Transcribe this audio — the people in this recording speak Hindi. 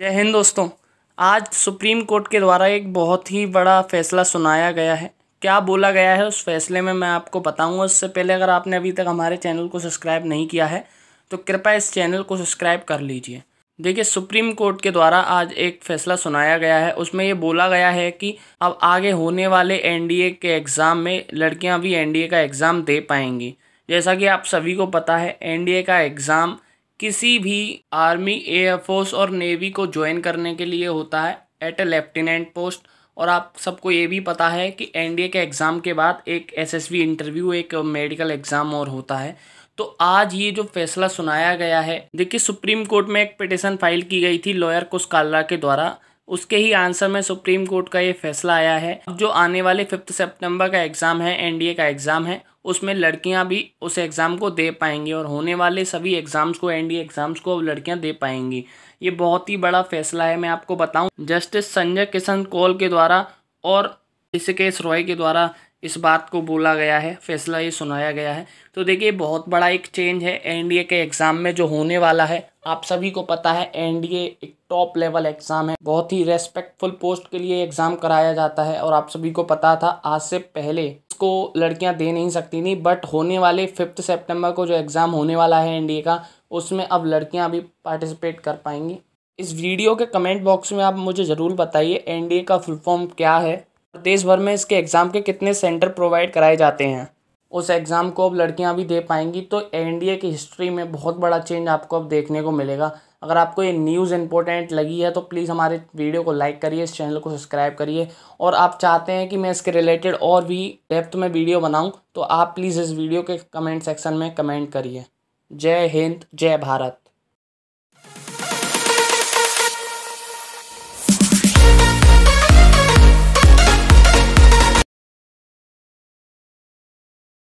जय हिंद दोस्तों आज सुप्रीम कोर्ट के द्वारा एक बहुत ही बड़ा फैसला सुनाया गया है क्या बोला गया है उस फैसले में मैं आपको बताऊंगा उससे पहले अगर आपने अभी तक हमारे चैनल को सब्सक्राइब नहीं किया है तो कृपया इस चैनल को सब्सक्राइब कर लीजिए देखिए सुप्रीम कोर्ट के द्वारा आज एक फैसला सुनाया गया है उसमें ये बोला गया है कि अब आगे होने वाले एन के एग्ज़ाम में लड़कियाँ भी एन का एग्ज़ाम दे पाएंगी जैसा कि आप सभी को पता है एन का एग्ज़ाम किसी भी आर्मी एयरफोर्स और नेवी को ज्वाइन करने के लिए होता है एट ए लेफ्टिनेंट पोस्ट और आप सबको ये भी पता है कि एनडीए के एग्ज़ाम के बाद एक एसएसबी इंटरव्यू एक मेडिकल एग्ज़ाम और होता है तो आज ये जो फैसला सुनाया गया है देखिए सुप्रीम कोर्ट में एक पिटिशन फाइल की गई थी लॉयर कुशकाल्रा के द्वारा उसके ही आंसर में सुप्रीम कोर्ट का ये फैसला आया है जो आने वाले फिफ्थ सितंबर का एग्ज़ाम है एनडीए का एग्ज़ाम है उसमें लड़कियां भी उस एग्ज़ाम को दे पाएंगी और होने वाले सभी एग्ज़ाम्स को एनडीए एग्ज़ाम्स को लड़कियां दे पाएंगी ये बहुत ही बड़ा फैसला है मैं आपको बताऊं जस्टिस संजय किशन कौल के द्वारा और ऋषिकेश रॉय के द्वारा इस बात को बोला गया है फैसला ये सुनाया गया है तो देखिए बहुत बड़ा एक चेंज है एनडीए के एग्ज़ाम में जो होने वाला है आप सभी को पता है एनडीए एक टॉप लेवल एग्ज़ाम है बहुत ही रेस्पेक्टफुल पोस्ट के लिए एग्ज़ाम कराया जाता है और आप सभी को पता था आज से पहले को लड़कियां दे नहीं सकती थी बट होने वाले फिफ्थ सेप्टेम्बर को जो एग्ज़ाम होने वाला है एनडीए का उसमें अब लड़कियां भी पार्टिसिपेट कर पाएंगी इस वीडियो के कमेंट बॉक्स में आप मुझे ज़रूर बताइए एनडीए का फुल फॉर्म क्या है देश भर में इसके एग्ज़ाम के कितने सेंटर प्रोवाइड कराए जाते हैं उस एग्ज़ाम को अब लड़कियां भी दे पाएंगी तो एनडीए की हिस्ट्री में बहुत बड़ा चेंज आपको अब देखने को मिलेगा अगर आपको ये न्यूज़ इंपॉर्टेंट लगी है तो प्लीज़ हमारे वीडियो को लाइक करिए इस चैनल को सब्सक्राइब करिए और आप चाहते हैं कि मैं इसके रिलेटेड और भी डेप्थ में वीडियो बनाऊँ तो आप प्लीज़ इस वीडियो के कमेंट सेक्शन में कमेंट करिए जय हिंद जय भारत